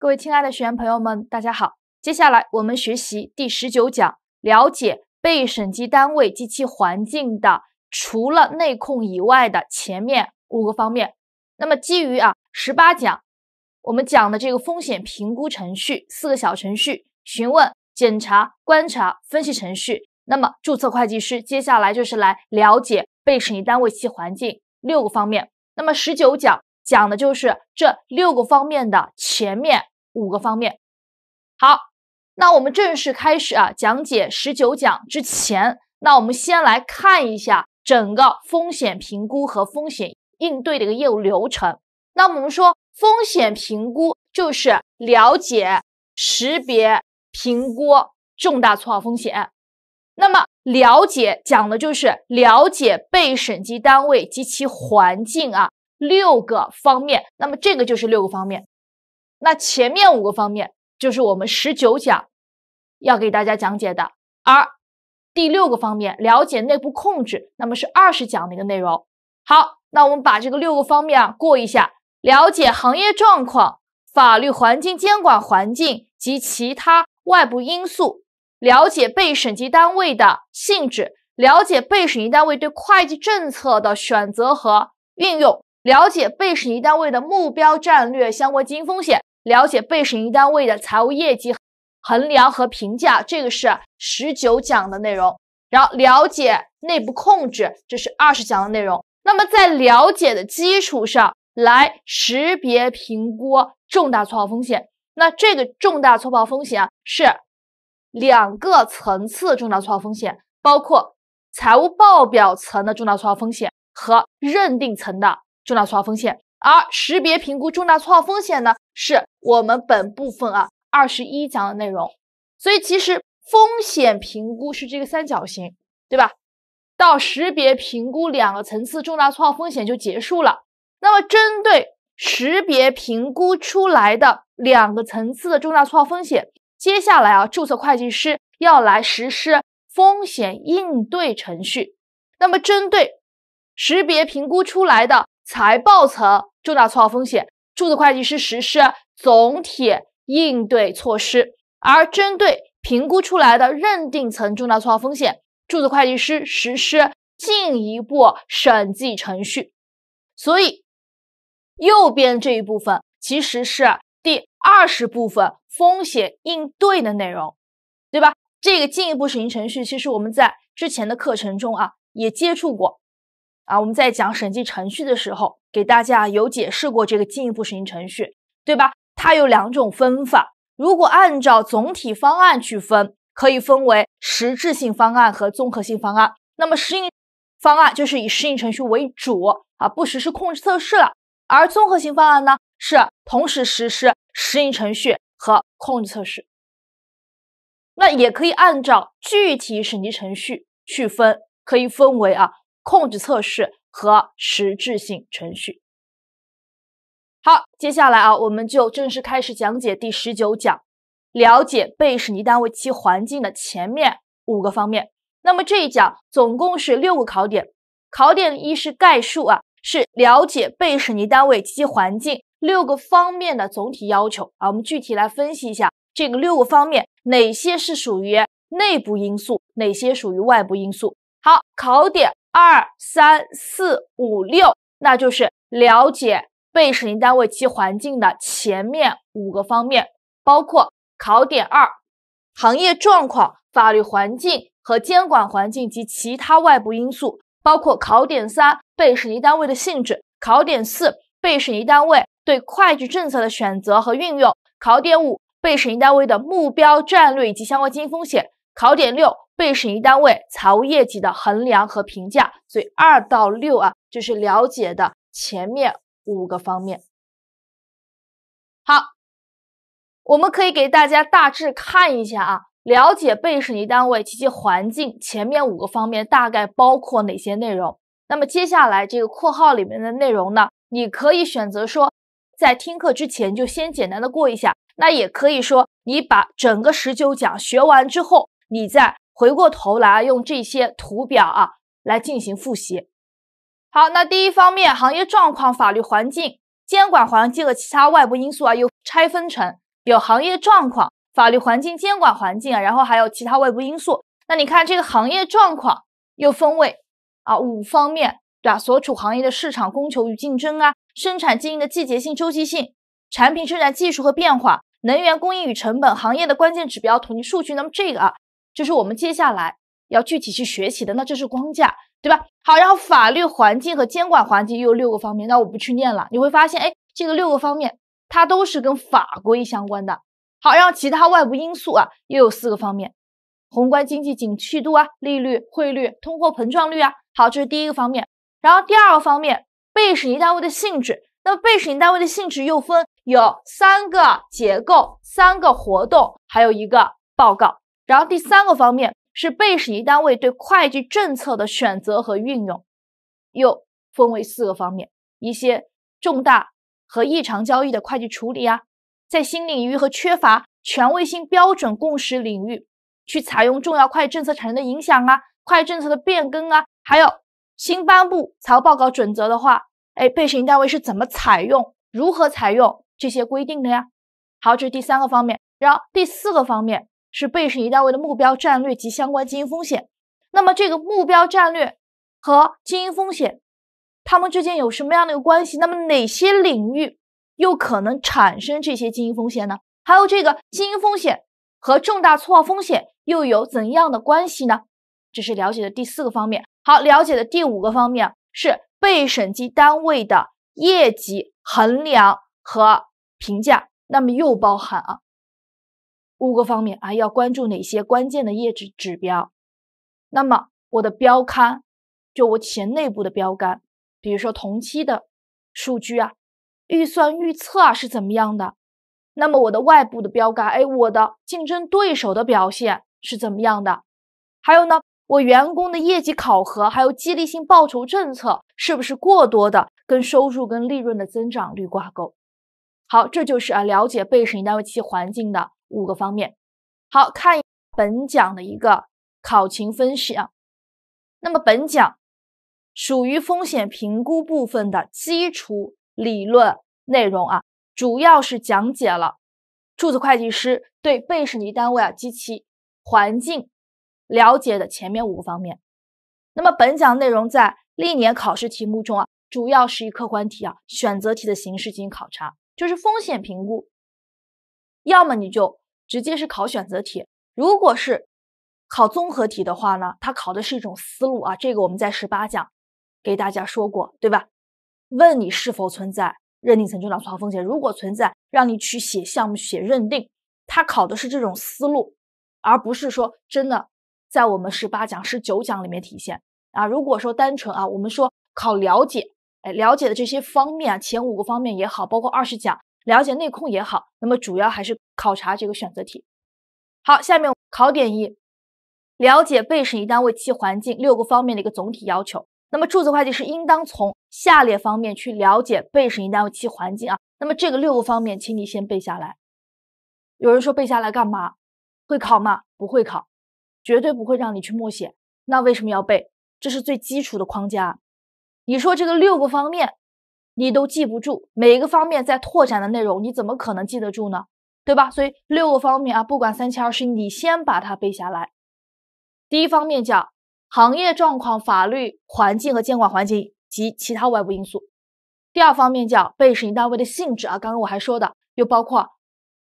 各位亲爱的学员朋友们，大家好！接下来我们学习第十九讲，了解被审计单位及其环境的，除了内控以外的前面五个方面。那么基于啊十八讲，我们讲的这个风险评估程序四个小程序，询问、检查、观察、分析程序。那么注册会计师接下来就是来了解被审计单位其环境六个方面。那么十九讲讲的就是这六个方面的前面。五个方面，好，那我们正式开始啊，讲解十九讲之前，那我们先来看一下整个风险评估和风险应对的一个业务流程。那我们说，风险评估就是了解、识别、评估重大错号风险。那么，了解讲的就是了解被审计单位及其环境啊，六个方面。那么，这个就是六个方面。那前面五个方面就是我们十九讲要给大家讲解的，而第六个方面了解内部控制，那么是二十讲的一个内容。好，那我们把这个六个方面啊过一下：了解行业状况、法律环境、监管环境及其他外部因素；了解被审计单位的性质；了解被审计单位对会计政策的选择和运用；了解被审计单位的目标战略、相关经营风险。了解被审计单位的财务业绩衡量和评价，这个是十九讲的内容。然后了解内部控制，这是二十讲的内容。那么在了解的基础上来识别评估重大错报风险。那这个重大错报风险是两个层次重大错报风险，包括财务报表层的重大错报风险和认定层的重大错报风险。而识别评估重大错报风险呢？是我们本部分啊二十一讲的内容，所以其实风险评估是这个三角形，对吧？到识别评估两个层次重大错号风险就结束了。那么针对识别评估出来的两个层次的重大错号风险，接下来啊注册会计师要来实施风险应对程序。那么针对识别评估出来的财报层重大错号风险。注册会计师实施总体应对措施，而针对评估出来的认定层重大错报风险，注册会计师实施进一步审计程序。所以，右边这一部分其实是第二十部分风险应对的内容，对吧？这个进一步审计程序，其实我们在之前的课程中啊也接触过啊，我们在讲审计程序的时候。给大家有解释过这个进一步适应程序，对吧？它有两种分法，如果按照总体方案去分，可以分为实质性方案和综合性方案。那么适应方案就是以适应程序为主啊，不实施控制测试了；而综合性方案呢，是同时实施适应程序和控制测试。那也可以按照具体审计程序去分，可以分为啊控制测试。和实质性程序。好，接下来啊，我们就正式开始讲解第十九讲，了解被审计单位及环境的前面五个方面。那么这一讲总共是六个考点。考点一是概述啊，是了解被审计单位及其环境六个方面的总体要求啊。我们具体来分析一下这个六个方面，哪些是属于内部因素，哪些属于外部因素。好，考点。二三四五六，那就是了解被审计单位及环境的前面五个方面，包括考点二：行业状况、法律环境和监管环境及其他外部因素；包括考点三：被审计单位的性质；考点四：被审计单位对会计政策的选择和运用；考点五：被审计单位的目标战略以及相关经营风险。考点六被审计单位财务业绩的衡量和评价，所以二到六啊，就是了解的前面五个方面。好，我们可以给大家大致看一下啊，了解被审计单位及其环境前面五个方面大概包括哪些内容。那么接下来这个括号里面的内容呢，你可以选择说在听课之前就先简单的过一下，那也可以说你把整个十九讲学完之后。你再回过头来用这些图表啊来进行复习。好，那第一方面，行业状况、法律环境、监管环境和其他外部因素啊，又拆分成有行业状况、法律环境、监管环境啊，然后还有其他外部因素。那你看，这个行业状况又分为啊五方面，对吧？所处行业的市场供求与竞争啊，生产经营的季节性、周期性，产品生产技术和变化，能源供应与成本，行业的关键指标、统计数据。那么这个啊。就是我们接下来要具体去学习的，那这是框架，对吧？好，然后法律环境和监管环境有六个方面，那我不去念了。你会发现，哎，这个六个方面它都是跟法规相关的。好，然后其他外部因素啊，又有四个方面：宏观经济景气度啊、利率、汇率、通货膨胀率啊。好，这是第一个方面。然后第二个方面，被审计单位的性质。那么被审计单位的性质又分有三个结构、三个活动，还有一个报告。然后第三个方面是被审计单位对会计政策的选择和运用，又分为四个方面：一些重大和异常交易的会计处理啊，在新领域和缺乏权威性标准共识领域去采用重要会计政策产生的影响啊，会计政策的变更啊，还有新颁布财务报告准则的话，哎，被审计单位是怎么采用、如何采用这些规定的呀？好，这是第三个方面。然后第四个方面。是被审计单位的目标战略及相关经营风险。那么，这个目标战略和经营风险，它们之间有什么样的一个关系？那么，哪些领域又可能产生这些经营风险呢？还有这个经营风险和重大错报风险又有怎样的关系呢？这是了解的第四个方面。好，了解的第五个方面是被审计单位的业绩衡量和评价。那么，又包含啊。五个方面啊，要关注哪些关键的业绩指标？那么我的标杆，就我企业内部的标杆，比如说同期的数据啊、预算预测啊是怎么样的？那么我的外部的标杆，哎，我的竞争对手的表现是怎么样的？还有呢，我员工的业绩考核，还有激励性报酬政策是不是过多的跟收入、跟利润的增长率挂钩？好，这就是啊，了解被审计单位业环境的。五个方面，好看本讲的一个考情分析啊。那么本讲属于风险评估部分的基础理论内容啊，主要是讲解了注册会计师对被审计单位啊及其环境了解的前面五个方面。那么本讲内容在历年考试题目中啊，主要是以客观题啊、选择题的形式进行考察，就是风险评估，要么你就。直接是考选择题，如果是考综合题的话呢，它考的是一种思路啊，这个我们在十八讲给大家说过，对吧？问你是否存在认定层中导致风险，如果存在，让你去写项目写认定，它考的是这种思路，而不是说真的在我们十八讲、十九讲里面体现啊。如果说单纯啊，我们说考了解，哎，了解的这些方面，前五个方面也好，包括二十讲。了解内控也好，那么主要还是考察这个选择题。好，下面考点一，了解被审计单位其环境六个方面的一个总体要求。那么注册会计师应当从下列方面去了解被审计单位其环境啊。那么这个六个方面，请你先背下来。有人说背下来干嘛？会考吗？不会考，绝对不会让你去默写。那为什么要背？这是最基础的框架。你说这个六个方面。你都记不住每一个方面在拓展的内容，你怎么可能记得住呢？对吧？所以六个方面啊，不管三七二十一，你先把它背下来。第一方面叫行业状况、法律环境和监管环境及其他外部因素。第二方面叫被审计单位的性质啊，刚刚我还说的又包括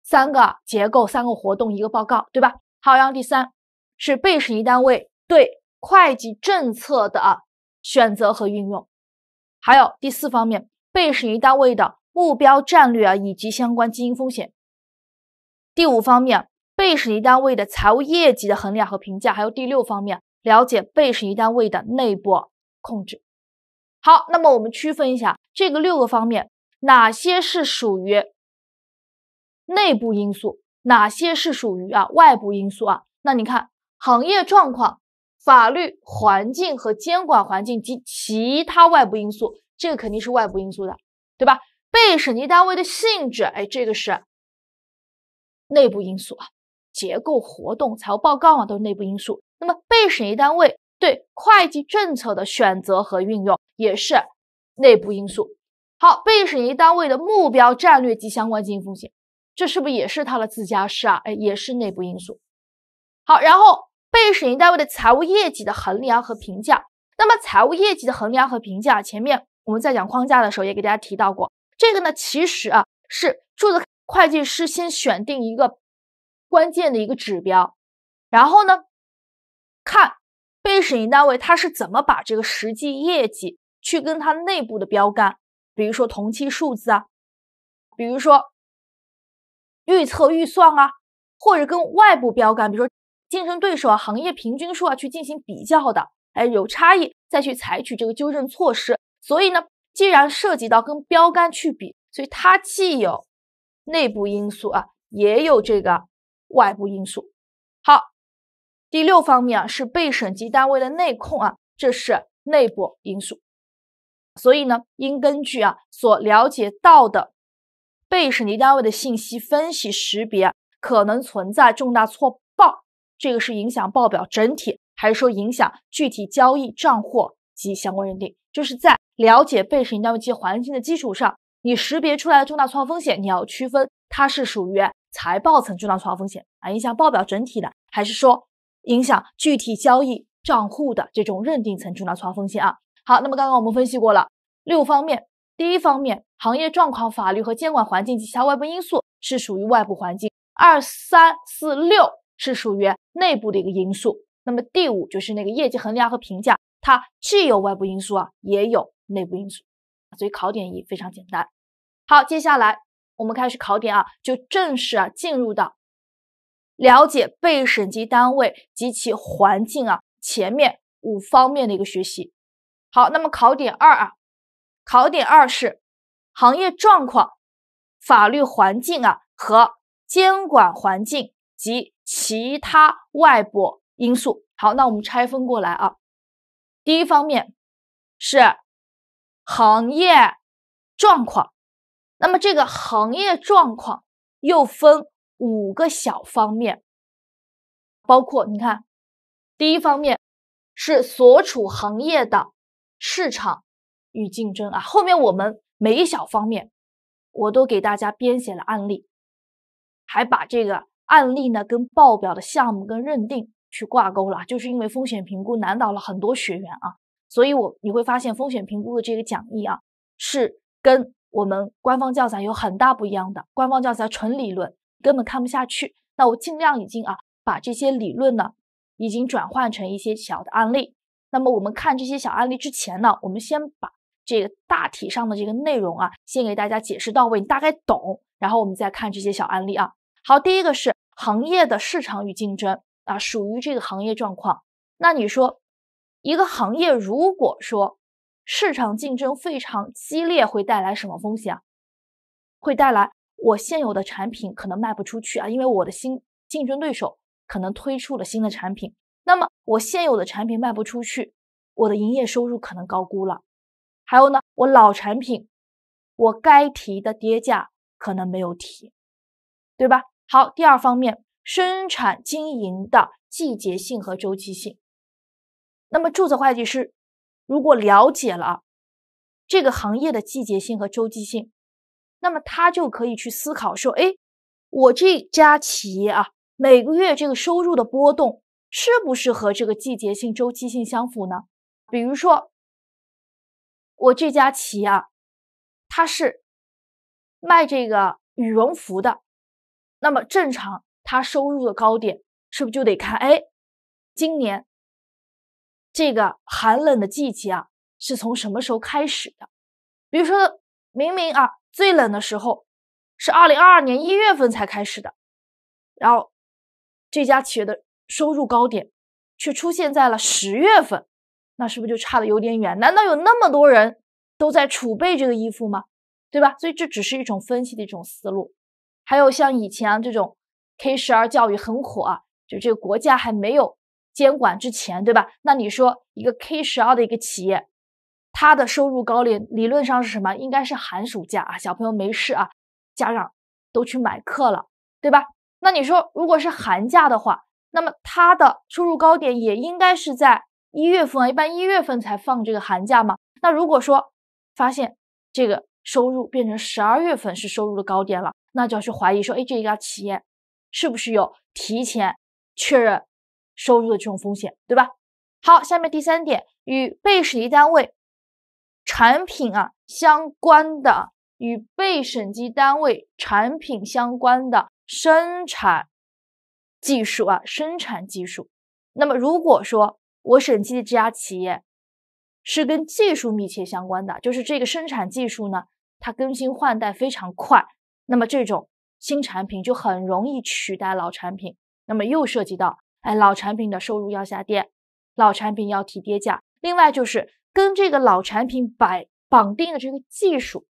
三个结构、三个活动、一个报告，对吧？还有样第三是被审计单位对会计政策的选择和运用，还有第四方面。被审计单位的目标战略啊，以及相关经营风险。第五方面，被审计单位的财务业绩的衡量和评价，还有第六方面，了解被审计单位的内部控制。好，那么我们区分一下这个六个方面，哪些是属于内部因素，哪些是属于啊外部因素啊？那你看，行业状况、法律环境和监管环境及其他外部因素。这个肯定是外部因素的，对吧？被审计单位的性质，哎，这个是内部因素啊。结构、活动、财务报告啊，都是内部因素。那么被审计单位对会计政策的选择和运用也是内部因素。好，被审计单位的目标、战略及相关经营风险，这是不是也是它的自家事啊？哎，也是内部因素。好，然后被审计单位的财务业绩的衡量和评价，那么财务业绩的衡量和评价，前面。我们在讲框架的时候也给大家提到过，这个呢，其实啊是注册会计师先选定一个关键的一个指标，然后呢，看被审计单位他是怎么把这个实际业绩去跟他内部的标杆，比如说同期数字啊，比如说预测预算啊，或者跟外部标杆，比如说竞争对手啊、行业平均数啊去进行比较的，哎，有差异再去采取这个纠正措施。所以呢，既然涉及到跟标杆去比，所以它既有内部因素啊，也有这个外部因素。好，第六方面啊，是被审计单位的内控啊，这是内部因素。所以呢，应根据啊所了解到的被审计单位的信息，分析识别可能存在重大错报，这个是影响报表整体，还是说影响具体交易、账户及相关认定？就是在了解被审计单位及环境的基础上，你识别出来的重大错误风险，你要区分它是属于财报层重大错误风险啊，影响报表整体的，还是说影响具体交易账户的这种认定层重大错误风险啊？好，那么刚刚我们分析过了六方面，第一方面，行业状况、法律和监管环境及其他外部因素是属于外部环境，二三四六是属于内部的一个因素。那么第五就是那个业绩衡量和评价。它既有外部因素啊，也有内部因素，所以考点一非常简单。好，接下来我们开始考点啊，就正式啊进入到了解被审计单位及其环境啊前面五方面的一个学习。好，那么考点二啊，考点二是行业状况、法律环境啊和监管环境及其他外部因素。好，那我们拆分过来啊。第一方面是行业状况，那么这个行业状况又分五个小方面，包括你看，第一方面是所处行业的市场与竞争啊。后面我们每一小方面，我都给大家编写了案例，还把这个案例呢跟报表的项目跟认定。去挂钩了，就是因为风险评估难倒了很多学员啊，所以我你会发现风险评估的这个讲义啊，是跟我们官方教材有很大不一样的。官方教材纯理论，根本看不下去。那我尽量已经啊把这些理论呢，已经转换成一些小的案例。那么我们看这些小案例之前呢，我们先把这个大体上的这个内容啊，先给大家解释到位，你大概懂，然后我们再看这些小案例啊。好，第一个是行业的市场与竞争。啊，属于这个行业状况。那你说，一个行业如果说市场竞争非常激烈，会带来什么风险会带来我现有的产品可能卖不出去啊，因为我的新竞争对手可能推出了新的产品。那么我现有的产品卖不出去，我的营业收入可能高估了。还有呢，我老产品，我该提的跌价可能没有提，对吧？好，第二方面。生产经营的季节性和周期性，那么注册会计师如果了解了这个行业的季节性和周期性，那么他就可以去思考说：，哎，我这家企业啊，每个月这个收入的波动是不是和这个季节性、周期性相符呢？比如说，我这家企业啊，它是卖这个羽绒服的，那么正常。他收入的高点是不是就得看？哎，今年这个寒冷的季节啊，是从什么时候开始的？比如说，明明啊，最冷的时候是二零二二年一月份才开始的，然后这家企业的收入高点却出现在了十月份，那是不是就差的有点远？难道有那么多人都在储备这个衣服吗？对吧？所以这只是一种分析的一种思路。还有像以前这种。K 十二教育很火，啊，就这个国家还没有监管之前，对吧？那你说一个 K 十二的一个企业，它的收入高点理论上是什么？应该是寒暑假啊，小朋友没事啊，家长都去买课了，对吧？那你说如果是寒假的话，那么它的收入高点也应该是在一月份啊，一般一月份才放这个寒假嘛。那如果说发现这个收入变成十二月份是收入的高点了，那就要去怀疑说，哎，这家企业。是不是有提前确认收入的这种风险，对吧？好，下面第三点，与被审计单位产品啊相关的，与被审计单位产品相关的生产技术啊，生产技术。那么，如果说我审计的这家企业是跟技术密切相关的，就是这个生产技术呢，它更新换代非常快，那么这种。新产品就很容易取代老产品，那么又涉及到哎老产品的收入要下跌，老产品要提跌价，另外就是跟这个老产品绑绑定的这个技术，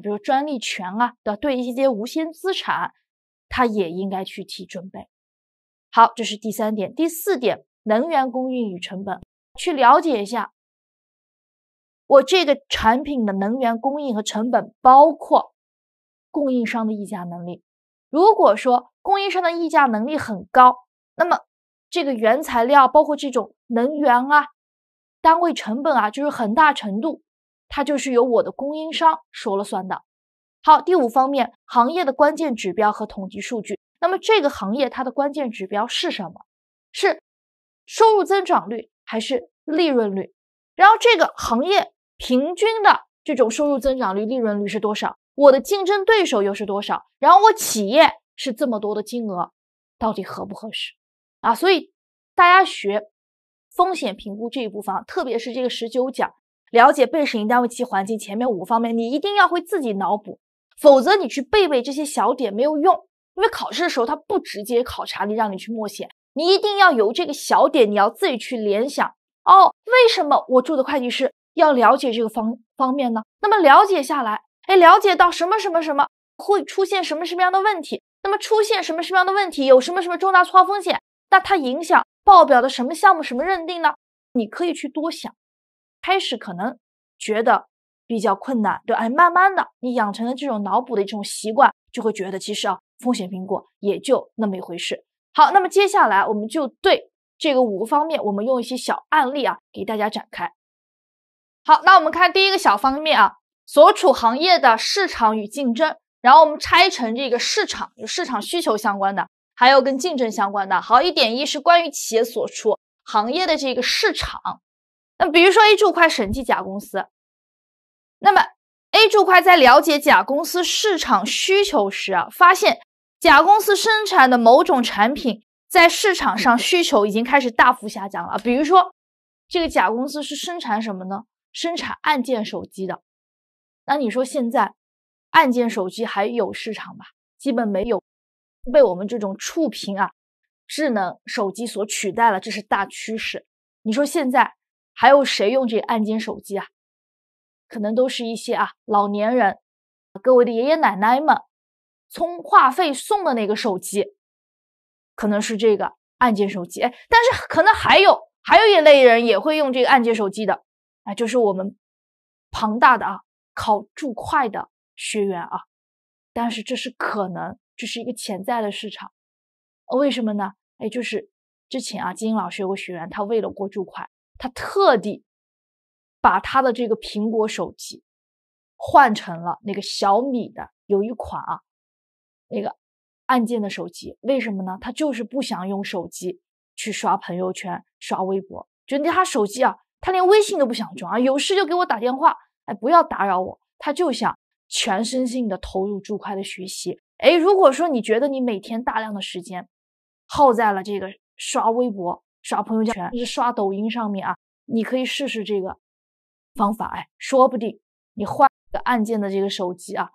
比如专利权啊的，对一些无形资产，它也应该去提准备好。这是第三点，第四点，能源供应与成本，去了解一下我这个产品的能源供应和成本，包括供应商的议价能力。如果说供应商的议价能力很高，那么这个原材料包括这种能源啊，单位成本啊，就是很大程度，它就是由我的供应商说了算的。好，第五方面，行业的关键指标和统计数据。那么这个行业它的关键指标是什么？是收入增长率还是利润率？然后这个行业平均的这种收入增长率、利润率是多少？我的竞争对手又是多少？然后我企业是这么多的金额，到底合不合适啊？所以大家学风险评估这一部分，特别是这个十九讲，了解被审计单位其环境前面五方面，你一定要会自己脑补，否则你去背背这些小点没有用，因为考试的时候它不直接考察你，让你去默写，你一定要由这个小点你要自己去联想哦。为什么我注的会计师要了解这个方方面呢？那么了解下来。哎，了解到什么什么什么会出现什么什么样的问题？那么出现什么什么样的问题，有什么什么重大错报风险？那它影响报表的什么项目什么认定呢？你可以去多想，开始可能觉得比较困难，对，哎，慢慢的你养成了这种脑补的这种习惯，就会觉得其实啊，风险评估也就那么一回事。好，那么接下来我们就对这个五个方面，我们用一些小案例啊，给大家展开。好，那我们看第一个小方面啊。所处行业的市场与竞争，然后我们拆成这个市场有市场需求相关的，还有跟竞争相关的。好，一点一是关于企业所处行业的这个市场，那比如说 A 柱块审计甲公司，那么 A 柱块在了解甲公司市场需求时啊，发现甲公司生产的某种产品在市场上需求已经开始大幅下降了。比如说，这个甲公司是生产什么呢？生产按键手机的。那你说现在按键手机还有市场吗？基本没有，被我们这种触屏啊智能手机所取代了，这是大趋势。你说现在还有谁用这按键手机啊？可能都是一些啊老年人，各位的爷爷奶奶们充话费送的那个手机，可能是这个按键手机。哎，但是可能还有还有一类人也会用这个按键手机的，哎，就是我们庞大的啊。考注会的学员啊，但是这是可能，这是一个潜在的市场。为什么呢？哎，就是之前啊，金英老师有个学员，他为了过注会，他特地把他的这个苹果手机换成了那个小米的有一款啊，那个按键的手机。为什么呢？他就是不想用手机去刷朋友圈、刷微博，觉得他手机啊，他连微信都不想装啊，有事就给我打电话。哎，不要打扰我，他就想全身心的投入注快的学习。哎，如果说你觉得你每天大量的时间耗在了这个刷微博、刷朋友圈、是刷抖音上面啊，你可以试试这个方法，哎，说不定你换个按键的这个手机啊，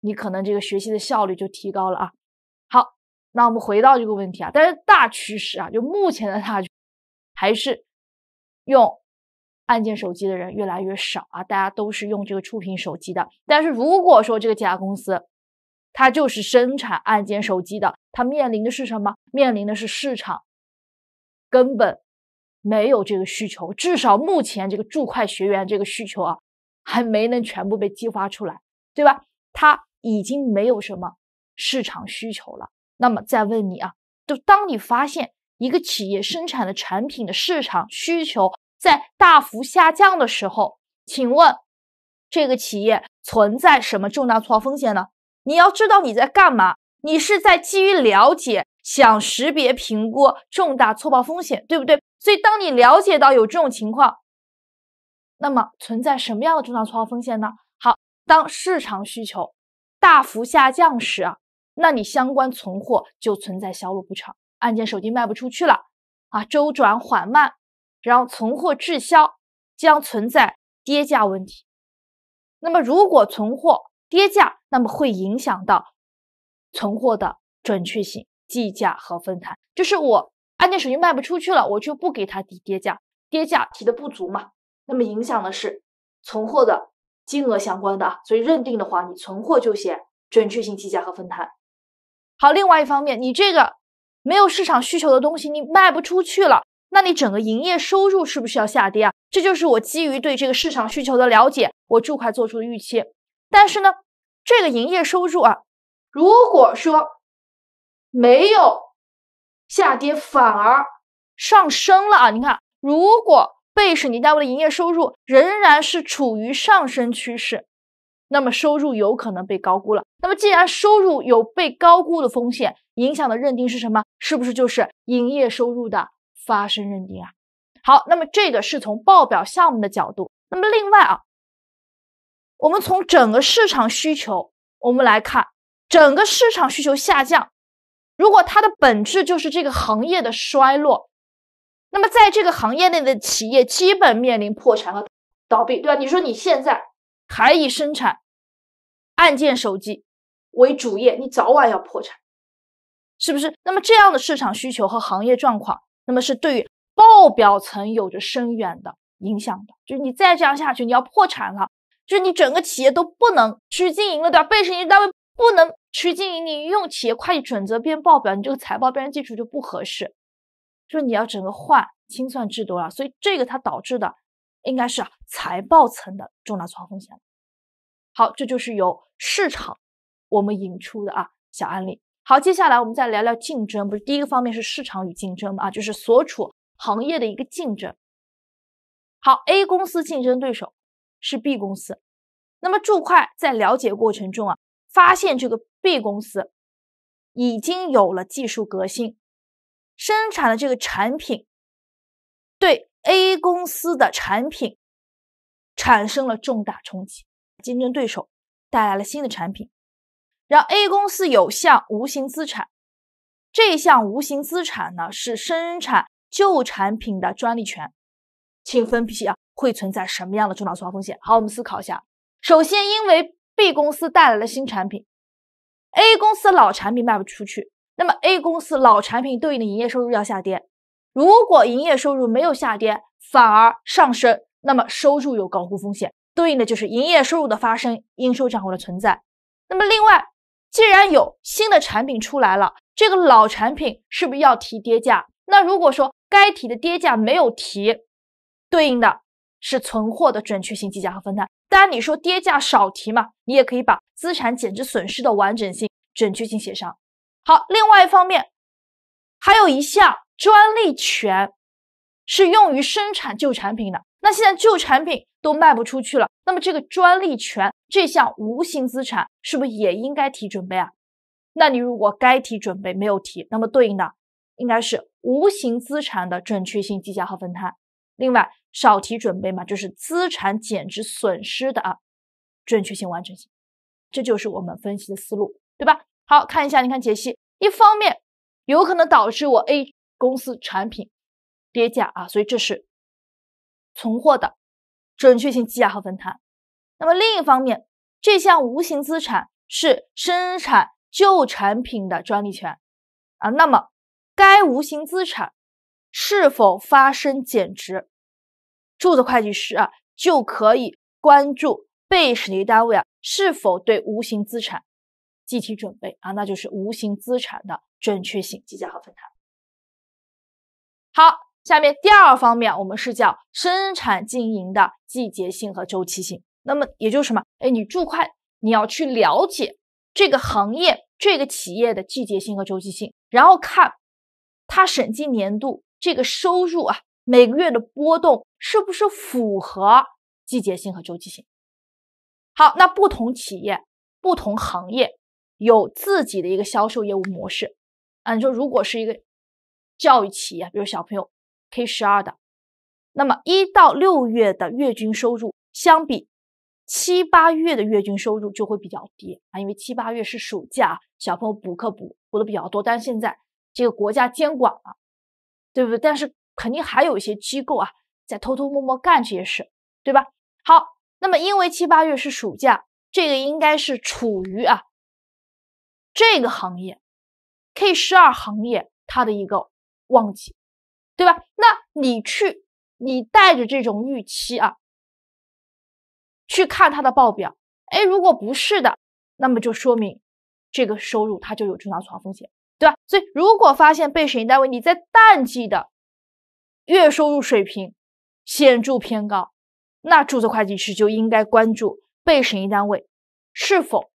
你可能这个学习的效率就提高了啊。好，那我们回到这个问题啊，但是大趋势啊，就目前的大趋势还是用。按键手机的人越来越少啊，大家都是用这个触屏手机的。但是如果说这个甲公司，它就是生产按键手机的，它面临的是什么？面临的是市场根本没有这个需求。至少目前这个注快学员这个需求啊，还没能全部被激发出来，对吧？它已经没有什么市场需求了。那么再问你啊，就当你发现一个企业生产的产品的市场需求。在大幅下降的时候，请问这个企业存在什么重大错报风险呢？你要知道你在干嘛，你是在基于了解想识别评估重大错报风险，对不对？所以当你了解到有这种情况，那么存在什么样的重大错报风险呢？好，当市场需求大幅下降时啊，那你相关存货就存在销路不畅，按键手机卖不出去了啊，周转缓慢。然后存货滞销将存在跌价问题，那么如果存货跌价，那么会影响到存货的准确性计价和分摊。就是我按件手续卖不出去了，我就不给他提跌价，跌价提的不足嘛。那么影响的是存货的金额相关的啊。所以认定的话，你存货就写准确性计价和分摊。好，另外一方面，你这个没有市场需求的东西，你卖不出去了。那你整个营业收入是不是要下跌啊？这就是我基于对这个市场需求的了解，我这块做出的预期。但是呢，这个营业收入啊，如果说没有下跌，反而上升了啊，你看，如果被审计单位的营业收入仍然是处于上升趋势，那么收入有可能被高估了。那么既然收入有被高估的风险，影响的认定是什么？是不是就是营业收入的？发生认定啊，好，那么这个是从报表项目的角度。那么另外啊，我们从整个市场需求我们来看，整个市场需求下降，如果它的本质就是这个行业的衰落，那么在这个行业内的企业基本面临破产和倒闭，对吧？你说你现在还以生产按键手机为主业，你早晚要破产，是不是？那么这样的市场需求和行业状况。那么是对于报表层有着深远的影响的，就是你再这样下去，你要破产了，就是你整个企业都不能去经营了，对吧？被审计单位不能去经营，你用企业会计准则编报表，你这个财报编成基础就不合适，就是你要整个换清算制度了。所以这个它导致的应该是财报层的重大错报风险。好，这就是由市场我们引出的啊小案例。好，接下来我们再聊聊竞争，不是第一个方面是市场与竞争嘛？啊，就是所处行业的一个竞争。好，A 公司竞争对手是 B 公司，那么注会在了解过程中啊，发现这个 B 公司已经有了技术革新，生产的这个产品对 A 公司的产品产生了重大冲击，竞争对手带来了新的产品。让 A 公司有项无形资产，这项无形资产呢是生产旧产品的专利权，请分批啊，会存在什么样的重大突发风险？好，我们思考一下。首先，因为 B 公司带来了新产品，A 公司老产品卖不出去，那么 A 公司老产品对应的营业收入要下跌。如果营业收入没有下跌，反而上升，那么收入有高估风险，对应的就是营业收入的发生、应收账款的存在。那么另外，既然有新的产品出来了，这个老产品是不是要提跌价？那如果说该提的跌价没有提，对应的是存货的准确性计价和分摊。当然，你说跌价少提嘛，你也可以把资产减值损失的完整性准确性写上。好，另外一方面，还有一项专利权是用于生产旧产品的。那现在旧产品都卖不出去了，那么这个专利权这项无形资产是不是也应该提准备啊？那你如果该提准备没有提，那么对应的应该是无形资产的准确性、计价和分摊。另外少提准备嘛，就是资产减值损失的啊，准确性、完整性，这就是我们分析的思路，对吧？好看一下，你看解析，一方面有可能导致我 A 公司产品跌价啊，所以这是。存货的准确性计价和分摊。那么另一方面，这项无形资产是生产旧产品的专利权啊。那么该无形资产是否发生减值？注册会计师啊就可以关注被审计单位啊是否对无形资产计提准备啊，那就是无形资产的准确性计价和分摊。好。下面第二方面，我们是叫生产经营的季节性和周期性。那么也就是什么？哎，你注会你要去了解这个行业、这个企业的季节性和周期性，然后看它审计年度这个收入啊每个月的波动是不是符合季节性和周期性。好，那不同企业、不同行业有自己的一个销售业务模式啊。你说如果是一个教育企业，比如小朋友。K 十二的，那么一到六月的月均收入相比七八月的月均收入就会比较低啊，因为七八月是暑假，小朋友补课补补的比较多。但是现在这个国家监管了，对不对？但是肯定还有一些机构啊，在偷偷摸摸干这些事，对吧？好，那么因为七八月是暑假，这个应该是处于啊这个行业 K 十二行业它的一个旺季。对吧？那你去，你带着这种预期啊，去看它的报表。哎，如果不是的，那么就说明这个收入它就有重大错报风险，对吧？所以，如果发现被审计单位你在淡季的月收入水平显著偏高，那注册会计师就应该关注被审计单位是否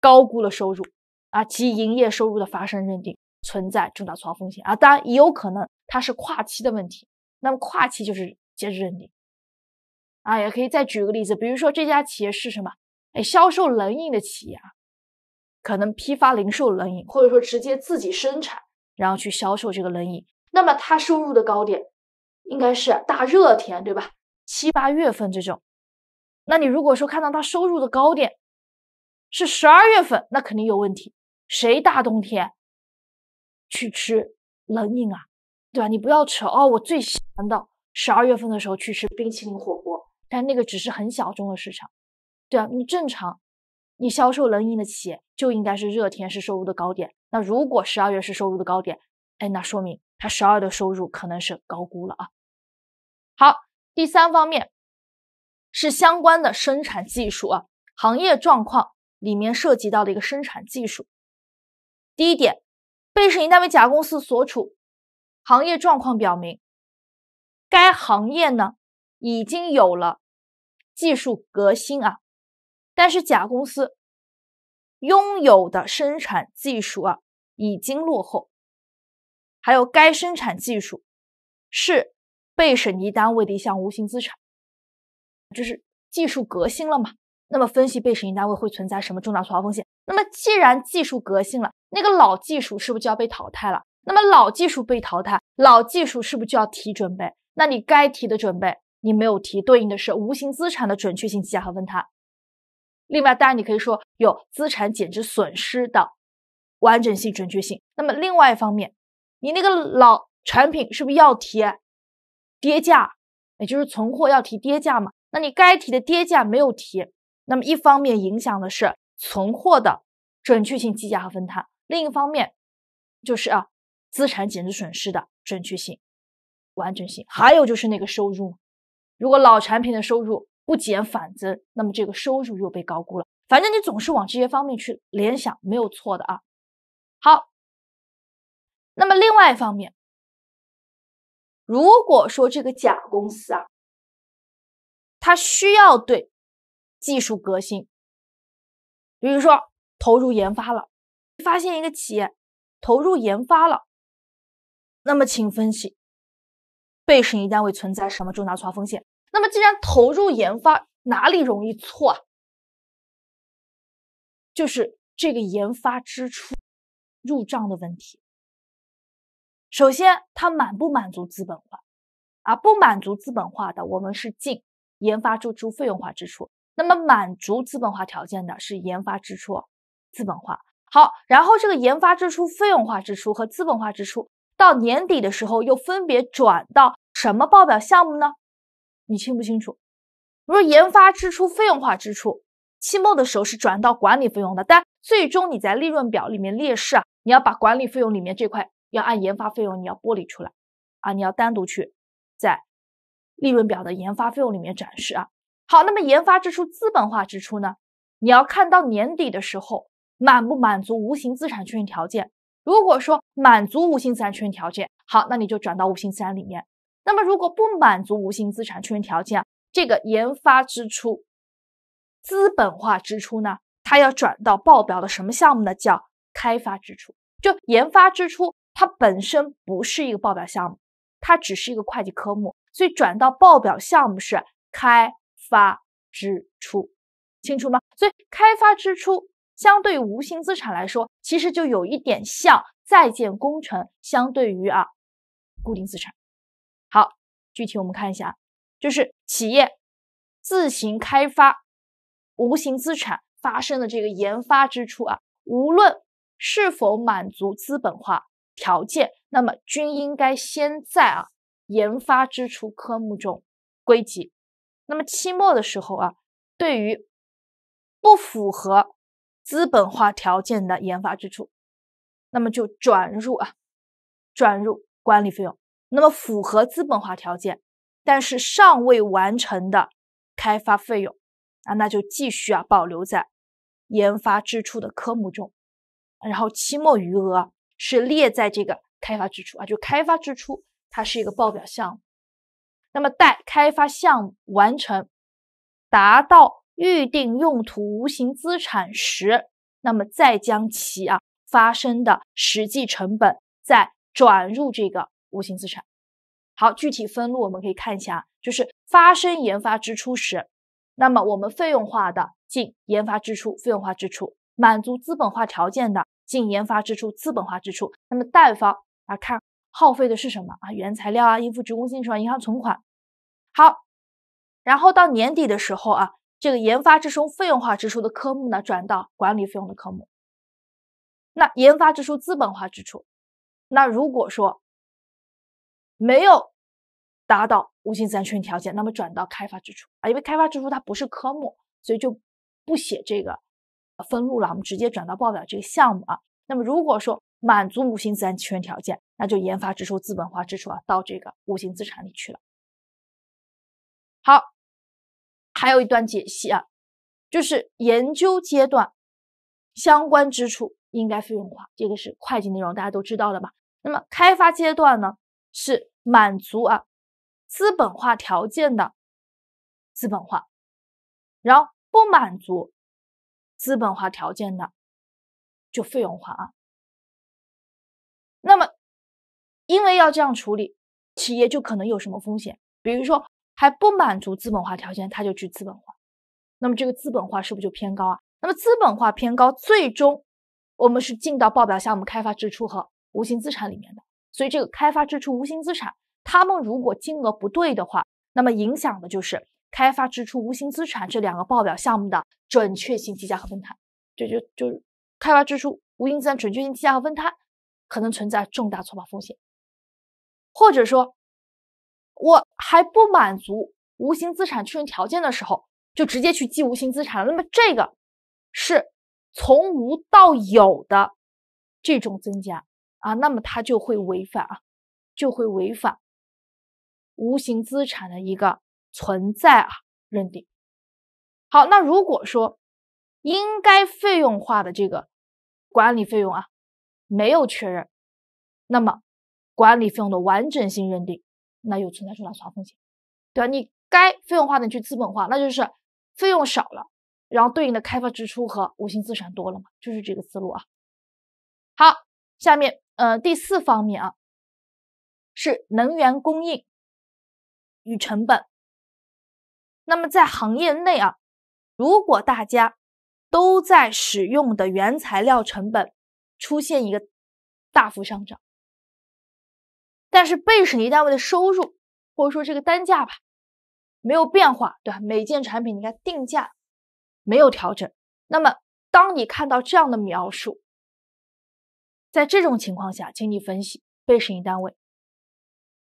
高估了收入啊及营业收入的发生认定存在重大错报风险啊。当然，也有可能。它是跨期的问题，那么跨期就是截止认定啊，也可以再举个例子，比如说这家企业是什么？哎，销售冷饮的企业啊，可能批发、零售冷饮，或者说直接自己生产，然后去销售这个冷饮。那么它收入的高点应该是大热天，对吧？七八月份这种。那你如果说看到它收入的高点是十二月份，那肯定有问题，谁大冬天去吃冷饮啊？对吧？你不要扯哦，我最喜欢的十二月份的时候去吃冰淇淋火锅，但那个只是很小众的市场。对啊，你正常，你销售能赢的企业就应该是热天是收入的高点。那如果十二月是收入的高点，哎，那说明它十二的收入可能是高估了啊。好，第三方面是相关的生产技术啊，行业状况里面涉及到的一个生产技术。第一点，被审计单位甲公司所处。行业状况表明，该行业呢已经有了技术革新啊，但是甲公司拥有的生产技术啊已经落后，还有该生产技术是被审计单位的一项无形资产，就是技术革新了嘛？那么分析被审计单位会存在什么重大损耗风险？那么既然技术革新了，那个老技术是不是就要被淘汰了？那么老技术被淘汰，老技术是不是就要提准备？那你该提的准备你没有提，对应的是无形资产的准确性、计价和分摊。另外，当然你可以说有资产减值损失的完整性、准确性。那么另外一方面，你那个老产品是不是要提跌价，也就是存货要提跌价嘛？那你该提的跌价没有提，那么一方面影响的是存货的准确性、计价和分摊，另一方面就是啊。资产减值损失的准确性、完整性，还有就是那个收入，如果老产品的收入不减反增，那么这个收入又被高估了。反正你总是往这些方面去联想，没有错的啊。好，那么另外一方面，如果说这个甲公司啊，它需要对技术革新，比如说投入研发了，发现一个企业投入研发了。那么，请分析被审计单位存在什么重大错风险？那么，既然投入研发，哪里容易错啊？就是这个研发支出入账的问题。首先，它满不满足资本化啊？不满足资本化的，我们是进研发支出费用化支出；那么满足资本化条件的，是研发支出资本化。好，然后这个研发支出费用化支出和资本化支出。到年底的时候，又分别转到什么报表项目呢？你清不清楚？比如研发支出费用化支出，期末的时候是转到管理费用的，但最终你在利润表里面列示啊，你要把管理费用里面这块要按研发费用，你要剥离出来啊，你要单独去在利润表的研发费用里面展示啊。好，那么研发支出资本化支出呢？你要看到年底的时候满不满足无形资产确认条件？如果说满足无形资产确认条件，好，那你就转到无形资产里面。那么如果不满足无形资产确认条件，这个研发支出、资本化支出呢，它要转到报表的什么项目呢？叫开发支出。就研发支出，它本身不是一个报表项目，它只是一个会计科目，所以转到报表项目是开发支出，清楚吗？所以开发支出。相对于无形资产来说，其实就有一点像在建工程。相对于啊，固定资产。好，具体我们看一下，就是企业自行开发无形资产发生的这个研发支出啊，无论是否满足资本化条件，那么均应该先在啊研发支出科目中归集。那么期末的时候啊，对于不符合资本化条件的研发支出，那么就转入啊，转入管理费用。那么符合资本化条件，但是尚未完成的开发费用啊，那就继续啊保留在研发支出的科目中。然后期末余额是列在这个开发支出啊，就开发支出它是一个报表项目。那么待开发项目完成，达到。预定用途无形资产时，那么再将其啊发生的实际成本再转入这个无形资产。好，具体分录我们可以看一下啊，就是发生研发支出时，那么我们费用化的进研发支出，费用化支出满足资本化条件的进研发支出，资本化支出。那么贷方啊看耗费的是什么啊原材料啊应付职工薪酬啊银行存款。好，然后到年底的时候啊。这个研发支出费用化支出的科目呢，转到管理费用的科目。那研发支出资本化支出，那如果说没有达到无形资产确认条件，那么转到开发支出啊，因为开发支出它不是科目，所以就不写这个分录了，我们直接转到报表这个项目啊。那么如果说满足无形资产确认条件，那就研发支出资本化支出啊，到这个无形资产里去了。好。还有一段解析啊，就是研究阶段相关支出应该费用化，这个是会计内容，大家都知道了吧？那么开发阶段呢，是满足啊资本化条件的资本化，然后不满足资本化条件的就费用化啊。那么因为要这样处理，企业就可能有什么风险，比如说。还不满足资本化条件，他就去资本化，那么这个资本化是不是就偏高啊？那么资本化偏高，最终我们是进到报表项目开发支出和无形资产里面的，所以这个开发支出、无形资产，他们如果金额不对的话，那么影响的就是开发支出、无形资产这两个报表项目的准确性、计价和分摊，就就就开发支出、无形资产准确性计价和分摊可能存在重大错报风险，或者说。我还不满足无形资产确认条件的时候，就直接去记无形资产了。那么这个是从无到有的这种增加啊，那么它就会违反啊，就会违反无形资产的一个存在啊认定。好，那如果说应该费用化的这个管理费用啊没有确认，那么管理费用的完整性认定。那又存在重大错风险，对吧？你该费用化的你去资本化，那就是费用少了，然后对应的开发支出和无形资产多了嘛，就是这个思路啊。好，下面呃第四方面啊，是能源供应与成本。那么在行业内啊，如果大家都在使用的原材料成本出现一个大幅上涨。但是被审计单位的收入或者说这个单价吧没有变化，对吧？每件产品你看定价没有调整。那么当你看到这样的描述，在这种情况下，请你分析被审计单位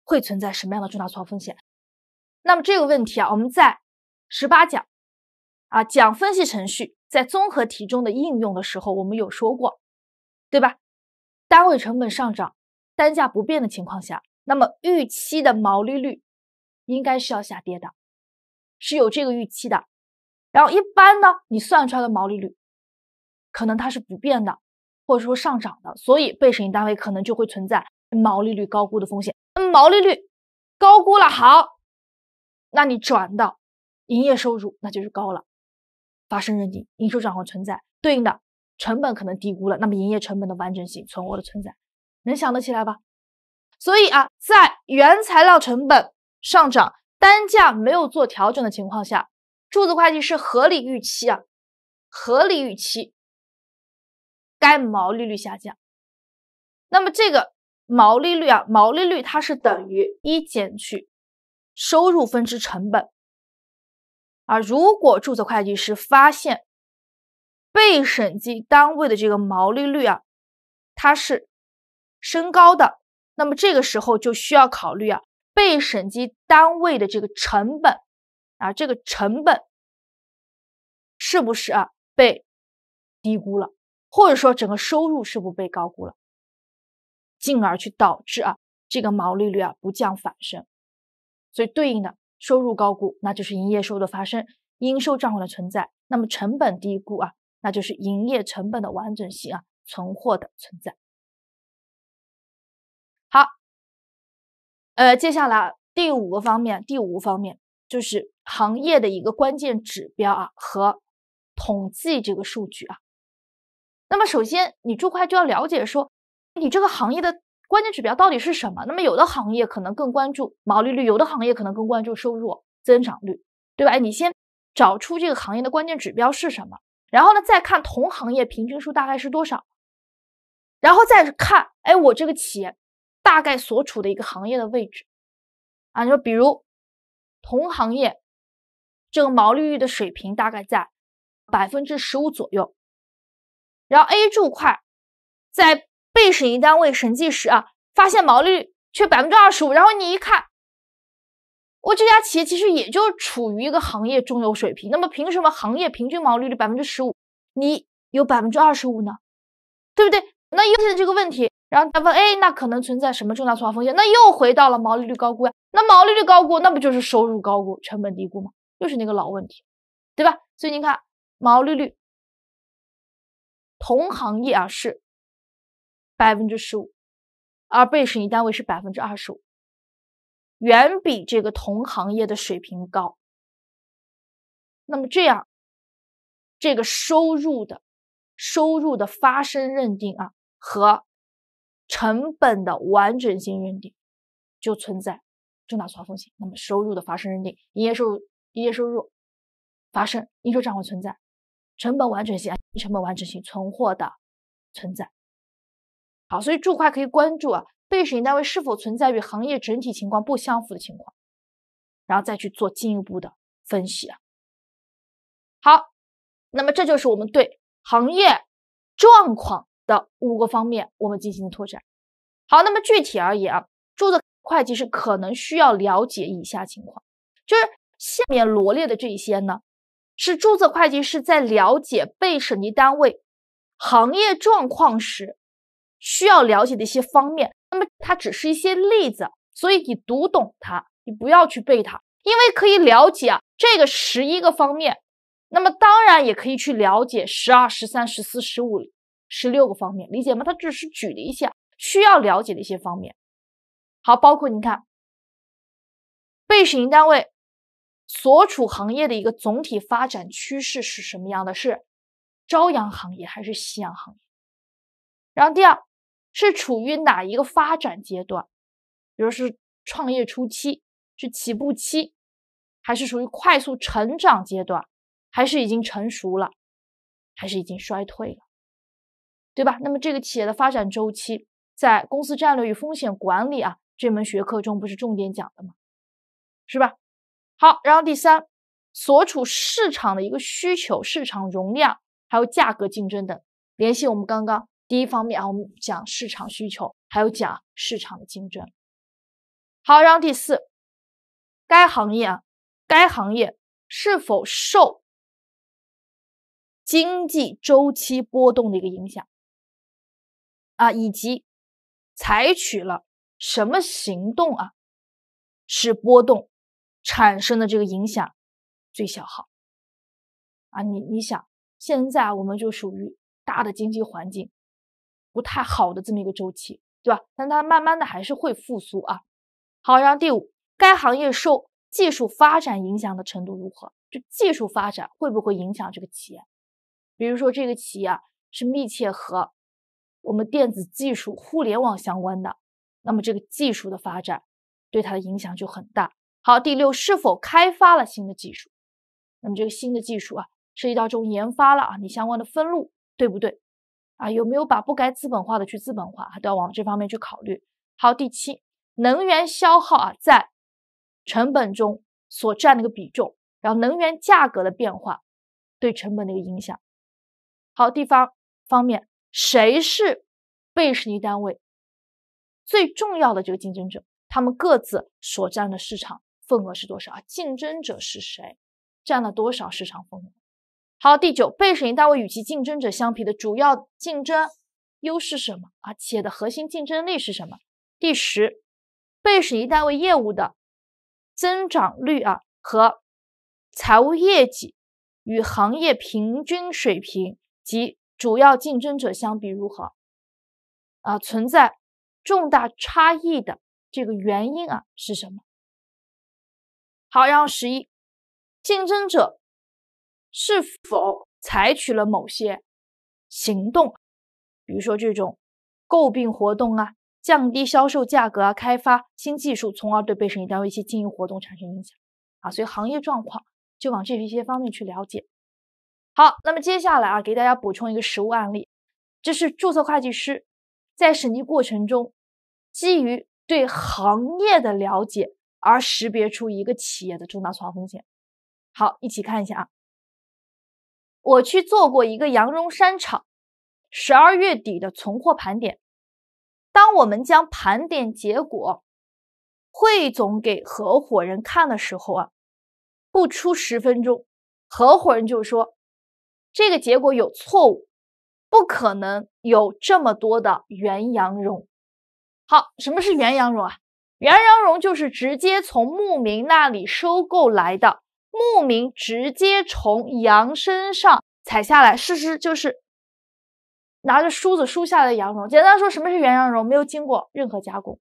会存在什么样的重大错风险？那么这个问题啊，我们在十八讲啊讲分析程序在综合题中的应用的时候，我们有说过，对吧？单位成本上涨。单价不变的情况下，那么预期的毛利率应该是要下跌的，是有这个预期的。然后一般呢，你算出来的毛利率可能它是不变的，或者说上涨的，所以被审计单位可能就会存在毛利率高估的风险。毛利率高估了，好，那你转到营业收入那就是高了，发生认定、应收账款存在，对应的成本可能低估了，那么营业成本的完整性、存货的存在。能想得起来吧？所以啊，在原材料成本上涨、单价没有做调整的情况下，注册会计师合理预期啊，合理预期该毛利率下降。那么这个毛利率啊，毛利率它是等于一减去收入分之成本啊。如果注册会计师发现被审计单位的这个毛利率啊，它是升高的，那么这个时候就需要考虑啊，被审计单位的这个成本啊，这个成本是不是啊被低估了，或者说整个收入是不是被高估了，进而去导致啊这个毛利率啊不降反升，所以对应的收入高估，那就是营业收入的发生、应收账款的存在；那么成本低估啊，那就是营业成本的完整性啊、存货的存在。好，呃，接下来第五个方面，第五个方面就是行业的一个关键指标啊和统计这个数据啊。那么首先，你注会就要了解说，你这个行业的关键指标到底是什么？那么有的行业可能更关注毛利率，有的行业可能更关注收入增长率，对吧？哎，你先找出这个行业的关键指标是什么，然后呢，再看同行业平均数大概是多少，然后再看，哎，我这个企业。大概所处的一个行业的位置，啊，就比如同行业这个毛利率的水平大概在百分之十五左右，然后 A 柱块在被审计单位审计时啊，发现毛利率却百分之二十五，然后你一看，我这家企业其实也就处于一个行业中游水平，那么凭什么行业平均毛利率百分之十五，你有百分之二十五呢？对不对？那又现在这个问题。然后他问，哎，那可能存在什么重大错报风险？那又回到了毛利率高估呀。那毛利率高估，那不就是收入高估、成本低估吗？又是那个老问题，对吧？所以您看，毛利率同行业啊是百分之十五，而被审计单位是百分之二十五，远比这个同行业的水平高。那么这样，这个收入的收入的发生认定啊和。成本的完整性认定就存在重大错发风险，那么收入的发生认定，营业收入营业收入发生，应收账款存在，成本完整性啊，成本完整性存货的存在。好，所以注会可以关注啊，被审计单位是否存在与行业整体情况不相符的情况，然后再去做进一步的分析啊。好，那么这就是我们对行业状况。的五个方面，我们进行拓展。好，那么具体而言啊，注册会计师可能需要了解以下情况，就是下面罗列的这一些呢，是注册会计师在了解被审计单位行业状况时需要了解的一些方面。那么它只是一些例子，所以你读懂它，你不要去背它，因为可以了解啊这个十一个方面，那么当然也可以去了解十二、十三、十四、十五。十六个方面，理解吗？他只是举了一下需要了解的一些方面。好，包括你看，被审计单位所处行业的一个总体发展趋势是什么样的？是朝阳行业还是夕阳行业？然后第二是处于哪一个发展阶段？比如是创业初期，是起步期，还是属于快速成长阶段，还是已经成熟了，还是已经衰退了？对吧？那么这个企业的发展周期，在公司战略与风险管理啊这门学科中不是重点讲的吗？是吧？好，然后第三，所处市场的一个需求、市场容量，还有价格竞争等，联系我们刚刚第一方面啊，我们讲市场需求，还有讲市场的竞争。好，然后第四，该行业啊，该行业是否受经济周期波动的一个影响？啊，以及采取了什么行动啊？使波动产生的这个影响最小化。啊，你你想，现在我们就属于大的经济环境不太好的这么一个周期，对吧？但它慢慢的还是会复苏啊。好，然后第五，该行业受技术发展影响的程度如何？就技术发展会不会影响这个企业？比如说这个企业啊、是密切和。我们电子技术、互联网相关的，那么这个技术的发展对它的影响就很大。好，第六，是否开发了新的技术？那么这个新的技术啊，涉及到这种研发了啊，你相关的分路对不对？啊，有没有把不该资本化的去资本化？都要往这方面去考虑。好，第七，能源消耗啊，在成本中所占的一个比重，然后能源价格的变化对成本的一个影响。好，地方方面。谁是被审计单位最重要的这个竞争者？他们各自所占的市场份额是多少？竞争者是谁？占了多少市场份额？好，第九，被审计单位与其竞争者相匹的主要竞争优势什么？啊，企业的核心竞争力是什么？第十，被审计单位业务的增长率啊和财务业绩与行业平均水平及。主要竞争者相比如何？啊，存在重大差异的这个原因啊是什么？好，然后十一，竞争者是否采取了某些行动，比如说这种诟病活动啊、降低销售价格啊、开发新技术，从而对被审计单位一些经营活动产生影响？啊，所以行业状况就往这些方面去了解。好，那么接下来啊，给大家补充一个实物案例，这是注册会计师在审计过程中，基于对行业的了解而识别出一个企业的重大错报风险。好，一起看一下啊。我去做过一个羊绒衫厂十二月底的存货盘点，当我们将盘点结果汇总给合伙人看的时候啊，不出十分钟，合伙人就说。这个结果有错误，不可能有这么多的原羊绒。好，什么是原羊绒啊？原羊绒就是直接从牧民那里收购来的，牧民直接从羊身上采下来，事实就是拿着梳子梳下来的羊绒。简单说，什么是原羊绒？没有经过任何加工，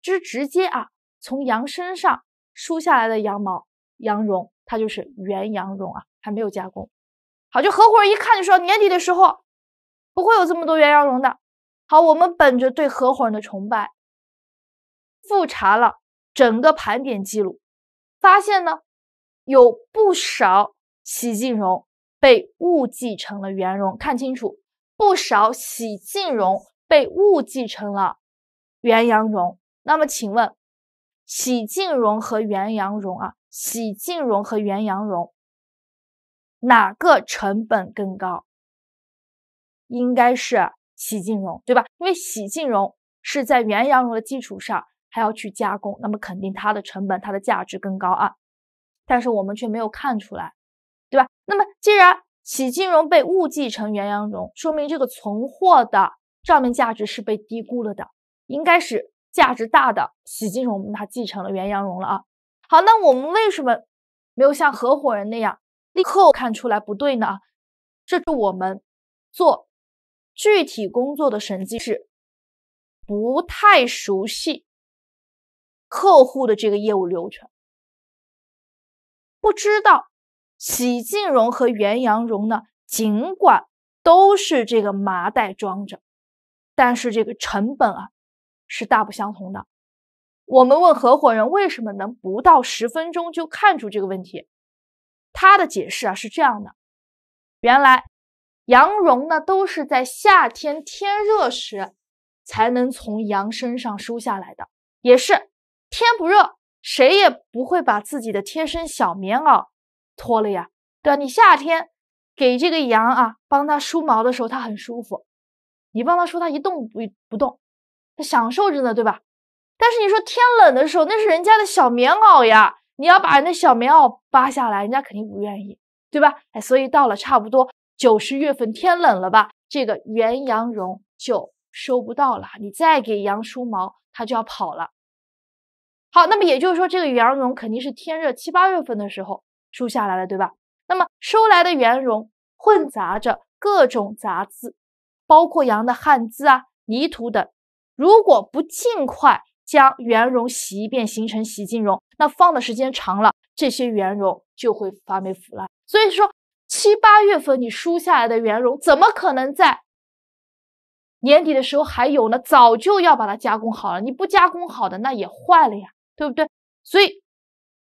就是直接啊从羊身上梳下来的羊毛、羊绒，它就是原羊绒啊，还没有加工。好，就合伙人一看就说年底的时候不会有这么多羊绒的。好，我们本着对合伙人的崇拜，复查了整个盘点记录，发现呢有不少洗净绒被误记成了元绒。看清楚，不少洗净绒被误记成了原羊绒。那么，请问洗净绒和原羊绒啊，洗净绒和原羊绒。哪个成本更高？应该是洗净绒，对吧？因为洗净绒是在原羊绒的基础上还要去加工，那么肯定它的成本、它的价值更高啊。但是我们却没有看出来，对吧？那么既然洗净绒被误记成原羊绒，说明这个存货的账面价值是被低估了的，应该是价值大的洗净绒它继承了原羊绒了啊。好，那我们为什么没有像合伙人那样？立刻看出来不对呢，这是我们做具体工作的审计是不太熟悉客户的这个业务流程，不知道洗净绒和原羊绒呢，尽管都是这个麻袋装着，但是这个成本啊是大不相同的。我们问合伙人为什么能不到十分钟就看出这个问题？他的解释啊是这样的，原来羊绒呢都是在夏天天热时才能从羊身上梳下来的，也是天不热，谁也不会把自己的贴身小棉袄脱了呀，对吧？你夏天给这个羊啊帮他梳毛的时候，他很舒服，你帮他梳，他一动不不动，他享受着呢，对吧？但是你说天冷的时候，那是人家的小棉袄呀。你要把人家小棉袄扒下来，人家肯定不愿意，对吧？哎，所以到了差不多九十月份，天冷了吧？这个原羊绒就收不到了。你再给羊梳毛，它就要跑了。好，那么也就是说，这个羊绒肯定是天热七八月份的时候梳下来了，对吧？那么收来的羊绒混杂着各种杂质，包括羊的汗渍啊、泥土等，如果不尽快。将圆绒洗一遍，形成洗净绒。那放的时间长了，这些圆绒就会发霉腐烂。所以说，七八月份你梳下来的圆绒，怎么可能在年底的时候还有呢？早就要把它加工好了。你不加工好的，那也坏了呀，对不对？所以，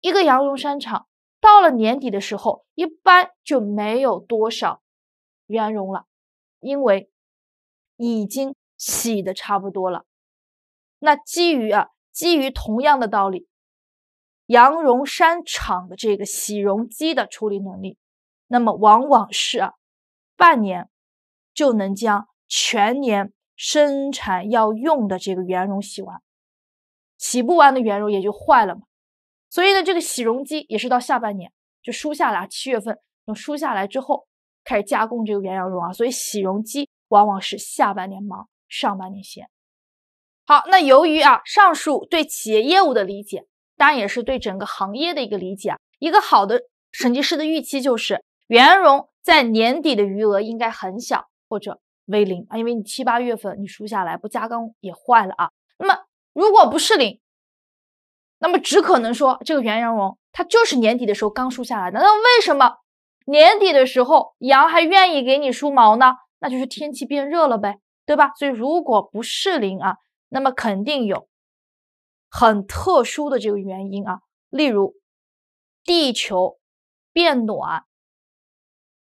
一个羊绒衫厂到了年底的时候，一般就没有多少圆绒了，因为已经洗的差不多了。那基于啊，基于同样的道理，羊绒衫厂的这个洗绒机的处理能力，那么往往是啊，半年就能将全年生产要用的这个原绒洗完，洗不完的原绒也就坏了嘛。所以呢，这个洗绒机也是到下半年就输下来，七月份输下来之后开始加工这个原羊绒啊。所以洗绒机往往是下半年忙，上半年闲。好，那由于啊，上述对企业业务的理解，当然也是对整个行业的一个理解。一个好的审计师的预期就是，原绒在年底的余额应该很小或者为零啊，因为你七八月份你输下来不加工也坏了啊。那么如果不是零，那么只可能说这个羊绒它就是年底的时候刚输下来的。那为什么年底的时候羊还愿意给你梳毛呢？那就是天气变热了呗，对吧？所以如果不是零啊。那么肯定有很特殊的这个原因啊，例如地球变暖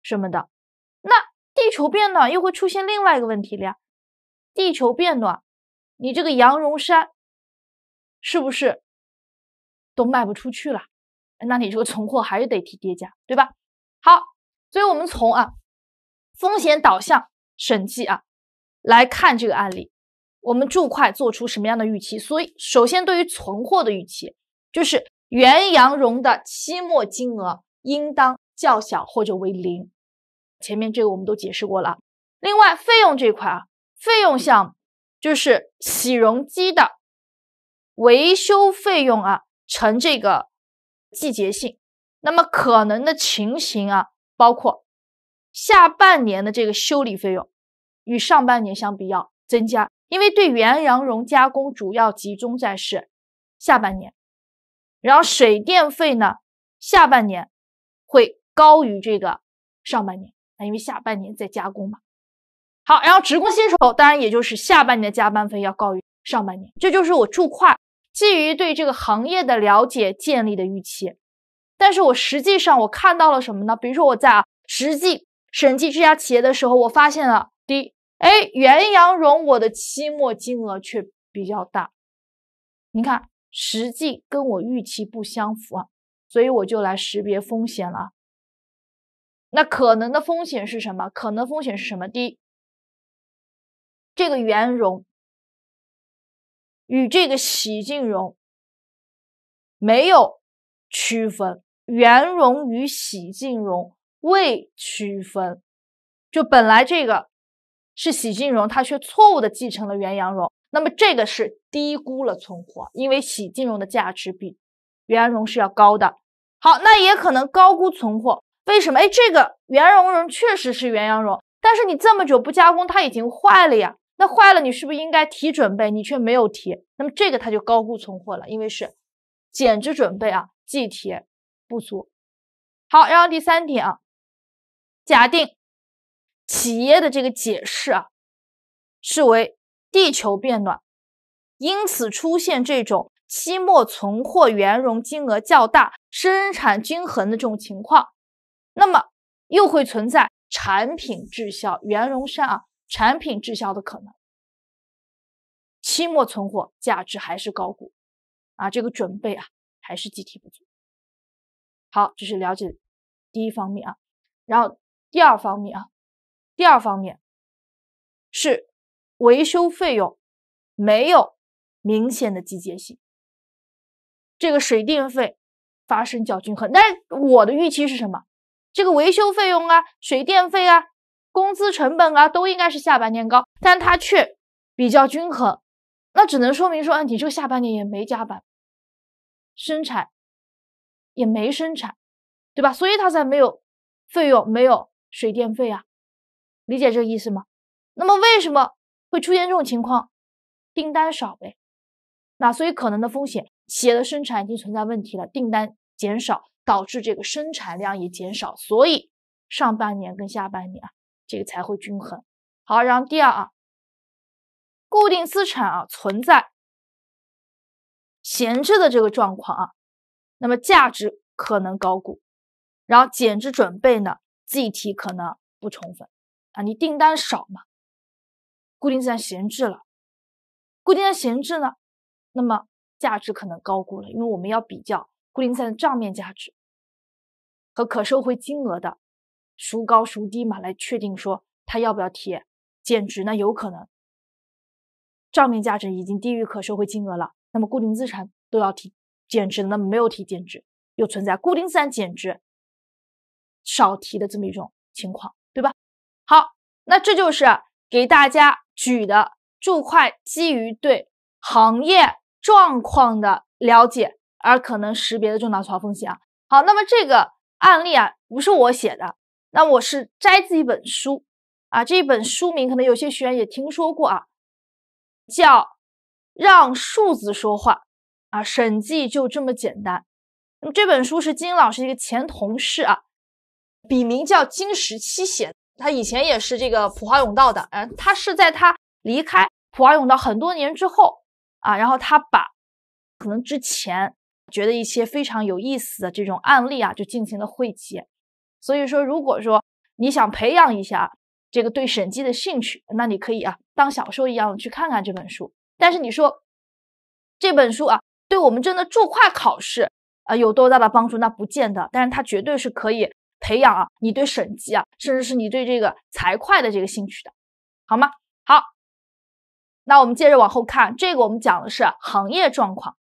什么的。那地球变暖又会出现另外一个问题了呀？地球变暖，你这个羊绒衫是不是都卖不出去了？那你这个存货还是得提跌价，对吧？好，所以我们从啊风险导向审计啊来看这个案例。我们注会做出什么样的预期？所以，首先对于存货的预期，就是原羊绒的期末金额应当较小或者为零。前面这个我们都解释过了。另外，费用这块啊，费用项就是洗绒机的维修费用啊，呈这个季节性。那么可能的情形啊，包括下半年的这个修理费用与上半年相比较增加。因为对原羊绒加工主要集中在是下半年，然后水电费呢，下半年会高于这个上半年，啊，因为下半年在加工嘛。好，然后职工薪酬，当然也就是下半年加班费要高于上半年，这就是我注快基于对这个行业的了解建立的预期。但是我实际上我看到了什么呢？比如说我在啊实际审计这家企业的时候，我发现了第一。哎，原羊绒我的期末金额却比较大，你看实际跟我预期不相符啊，所以我就来识别风险了。那可能的风险是什么？可能风险是什么？第一，这个原绒与这个洗净绒没有区分，原绒与洗净绒未区分，就本来这个。是喜金绒，它却错误的继承了原羊绒，那么这个是低估了存货，因为喜金绒的价值比原羊绒是要高的。好，那也可能高估存货，为什么？哎，这个原羊绒确实是原羊绒，但是你这么久不加工，它已经坏了呀。那坏了，你是不是应该提准备？你却没有提，那么这个它就高估存货了，因为是减值准备啊，计提不足。好，然后第三题啊，假定。企业的这个解释啊，视为地球变暖，因此出现这种期末存货原融金额较大、生产均衡的这种情况，那么又会存在产品滞销、容融上产品滞销的可能。期末存货价值还是高估，啊，这个准备啊还是计提不足。好，这是了解第一方面啊，然后第二方面啊。第二方面是维修费用没有明显的季节性，这个水电费发生较均衡。但是我的预期是什么？这个维修费用啊、水电费啊、工资成本啊，都应该是下半年高，但它却比较均衡。那只能说明说，啊，你这个下半年也没加班，生产也没生产，对吧？所以它才没有费用，没有水电费啊。理解这个意思吗？那么为什么会出现这种情况？订单少呗。那所以可能的风险，企业的生产已经存在问题了，订单减少导致这个生产量也减少，所以上半年跟下半年啊，这个才会均衡。好，然后第二啊，固定资产啊存在闲置的这个状况啊，那么价值可能高估，然后减值准备呢计提可能不充分。啊，你订单少嘛？固定资产闲置了，固定资产闲置呢，那么价值可能高估了，因为我们要比较固定资产的账面价值和可收回金额的孰高孰低嘛，来确定说它要不要提减值。那有可能账面价值已经低于可收回金额了，那么固定资产都要提减值，那么没有提减值，又存在固定资产减值少提的这么一种情况，对吧？好，那这就是给大家举的注会基于对行业状况的了解而可能识别的重大错风险啊。好，那么这个案例啊不是我写的，那我是摘自一本书啊。这一本书名可能有些学员也听说过啊，叫《让数字说话》啊，审计就这么简单。那么这本书是金老师一个前同事啊，笔名叫金石七贤。他以前也是这个普华永道的，呃，他是在他离开普华永道很多年之后啊，然后他把可能之前觉得一些非常有意思的这种案例啊，就进行了汇集。所以说，如果说你想培养一下这个对审计的兴趣，那你可以啊，当小说一样去看看这本书。但是你说这本书啊，对我们真的注会考试啊有多大的帮助？那不见得。但是它绝对是可以。培养啊，你对审计啊，甚至是你对这个财会的这个兴趣的，好吗？好，那我们接着往后看，这个我们讲的是行业状况。